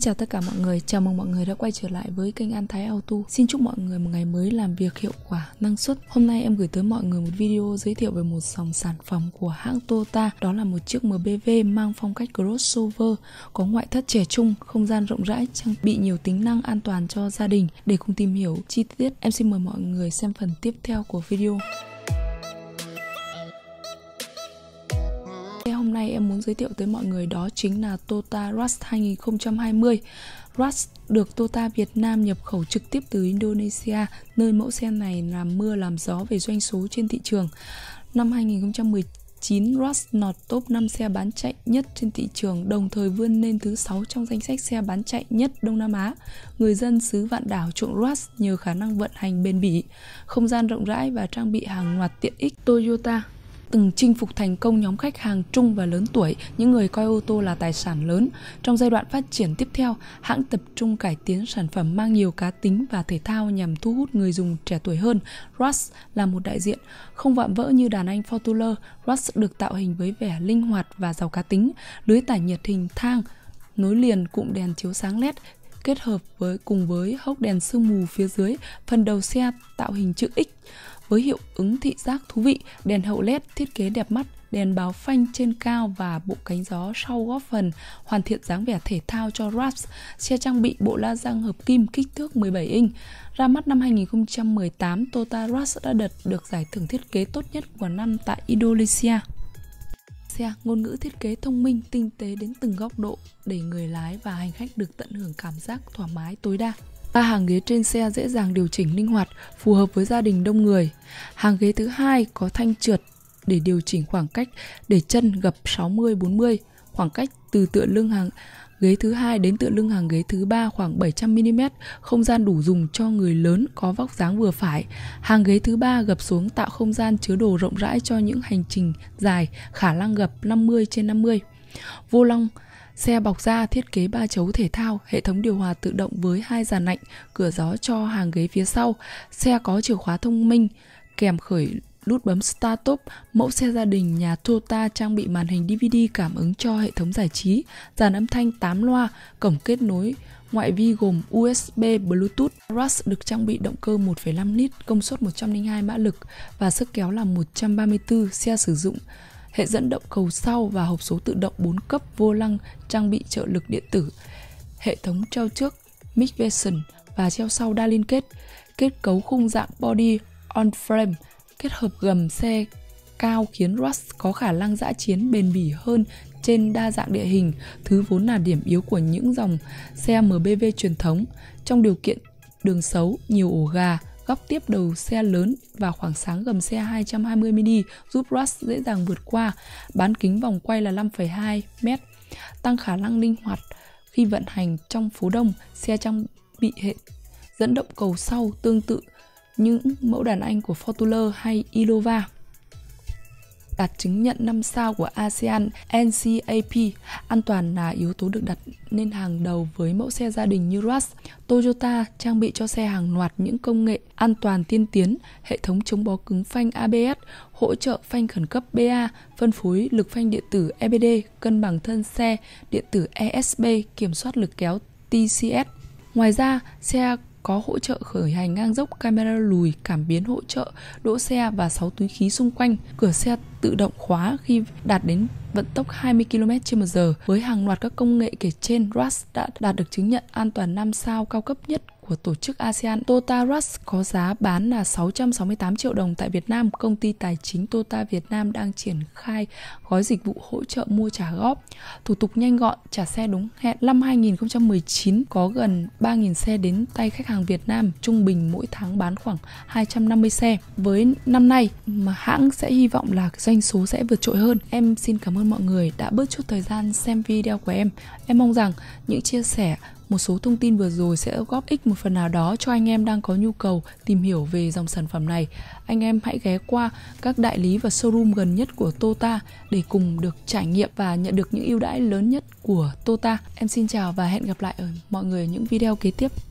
chào tất cả mọi người, chào mừng mọi người đã quay trở lại với kênh An Thái Auto. Xin chúc mọi người một ngày mới làm việc hiệu quả, năng suất. Hôm nay em gửi tới mọi người một video giới thiệu về một dòng sản phẩm của hãng Toyota, đó là một chiếc MPV mang phong cách crossover, có ngoại thất trẻ trung, không gian rộng rãi, trang bị nhiều tính năng an toàn cho gia đình. Để cùng tìm hiểu chi tiết, em xin mời mọi người xem phần tiếp theo của video. nay em muốn giới thiệu tới mọi người đó chính là Tota Rust 2020. Rust được Tota Việt Nam nhập khẩu trực tiếp từ Indonesia, nơi mẫu xe này làm mưa làm gió về doanh số trên thị trường. Năm 2019 9 Rust nọt top 5 xe bán chạy nhất trên thị trường, đồng thời vươn lên thứ 6 trong danh sách xe bán chạy nhất Đông Nam Á. Người dân xứ vạn đảo chuộng Rust nhờ khả năng vận hành bền bỉ, không gian rộng rãi và trang bị hàng loạt tiện ích Toyota từng chinh phục thành công nhóm khách hàng trung và lớn tuổi, những người coi ô tô là tài sản lớn. Trong giai đoạn phát triển tiếp theo, hãng tập trung cải tiến sản phẩm mang nhiều cá tính và thể thao nhằm thu hút người dùng trẻ tuổi hơn. Rush là một đại diện. Không vạm vỡ như đàn anh Fortuner, Rush được tạo hình với vẻ linh hoạt và giàu cá tính, lưới tản nhiệt hình thang, nối liền cụm đèn chiếu sáng led kết hợp với cùng với hốc đèn sương mù phía dưới, phần đầu xe tạo hình chữ X với hiệu ứng thị giác thú vị, đèn hậu LED thiết kế đẹp mắt, đèn báo phanh trên cao và bộ cánh gió sau góp phần hoàn thiện dáng vẻ thể thao cho Raps. Xe trang bị bộ la răng hợp kim kích thước 17 inch. Ra mắt năm 2018, Toyota Raps đã đợt được giải thưởng thiết kế tốt nhất của năm tại Indonesia. Xe ngôn ngữ thiết kế thông minh, tinh tế đến từng góc độ để người lái và hành khách được tận hưởng cảm giác thoải mái tối đa. Ba hàng ghế trên xe dễ dàng điều chỉnh linh hoạt, phù hợp với gia đình đông người. Hàng ghế thứ hai có thanh trượt để điều chỉnh khoảng cách để chân gập 60-40, khoảng cách từ tựa lưng hàng ghế thứ hai đến tựa lưng hàng ghế thứ ba khoảng 700 mm, không gian đủ dùng cho người lớn có vóc dáng vừa phải. Hàng ghế thứ ba gập xuống tạo không gian chứa đồ rộng rãi cho những hành trình dài, khả năng gập 50 trên 50. Vô lăng Xe bọc da thiết kế ba chấu thể thao, hệ thống điều hòa tự động với hai giàn lạnh, cửa gió cho hàng ghế phía sau. Xe có chìa khóa thông minh, kèm khởi nút bấm Start Up, mẫu xe gia đình nhà Toyota trang bị màn hình DVD cảm ứng cho hệ thống giải trí, dàn âm thanh 8 loa, cổng kết nối ngoại vi gồm USB, Bluetooth. Rush được trang bị động cơ 1,5 lít, công suất 102 mã lực và sức kéo là 134, xe sử dụng hệ dẫn động cầu sau và hộp số tự động 4 cấp vô lăng trang bị trợ lực điện tử, hệ thống treo trước McPherson và treo sau đa liên kết, kết cấu khung dạng body on frame, kết hợp gầm xe cao khiến Rust có khả năng giã chiến bền bỉ hơn trên đa dạng địa hình, thứ vốn là điểm yếu của những dòng xe MBV truyền thống. Trong điều kiện đường xấu, nhiều ổ gà, góc tiếp đầu xe lớn và khoảng sáng gầm xe 220 mini giúp Rush dễ dàng vượt qua. Bán kính vòng quay là 5,2 m, tăng khả năng linh hoạt khi vận hành trong phố đông, xe trang bị hệ dẫn động cầu sau tương tự những mẫu đàn anh của Fortuner hay Ilova đạt chứng nhận 5 sao của ASEAN NCAP. An toàn là yếu tố được đặt lên hàng đầu với mẫu xe gia đình như RAS. Toyota trang bị cho xe hàng loạt những công nghệ an toàn tiên tiến, hệ thống chống bó cứng phanh ABS, hỗ trợ phanh khẩn cấp BA, phân phối lực phanh điện tử EBD, cân bằng thân xe, điện tử ESB, kiểm soát lực kéo TCS. Ngoài ra, xe có hỗ trợ khởi hành ngang dốc camera lùi, cảm biến hỗ trợ, đỗ xe và 6 túi khí xung quanh. Cửa xe tự động khóa khi đạt đến vận tốc 20 km h với hàng loạt các công nghệ kể trên, RAS đã đạt được chứng nhận an toàn 5 sao cao cấp nhất của tổ chức ASEAN. Rush có giá bán là 668 triệu đồng tại Việt Nam. Công ty tài chính Tota Việt Nam đang triển khai gói dịch vụ hỗ trợ mua trả góp. Thủ tục nhanh gọn, trả xe đúng hẹn. Năm 2019 có gần 3.000 xe đến tay khách hàng Việt Nam, trung bình mỗi tháng bán khoảng 250 xe. Với năm nay mà hãng sẽ hy vọng là doanh số sẽ vượt trội hơn. Em xin cảm ơn mọi người đã bớt chút thời gian xem video của em. Em mong rằng những chia sẻ một số thông tin vừa rồi sẽ góp ích một phần nào đó cho anh em đang có nhu cầu tìm hiểu về dòng sản phẩm này. Anh em hãy ghé qua các đại lý và showroom gần nhất của Tota để cùng được trải nghiệm và nhận được những ưu đãi lớn nhất của Tota. Em xin chào và hẹn gặp lại ở mọi người ở những video kế tiếp.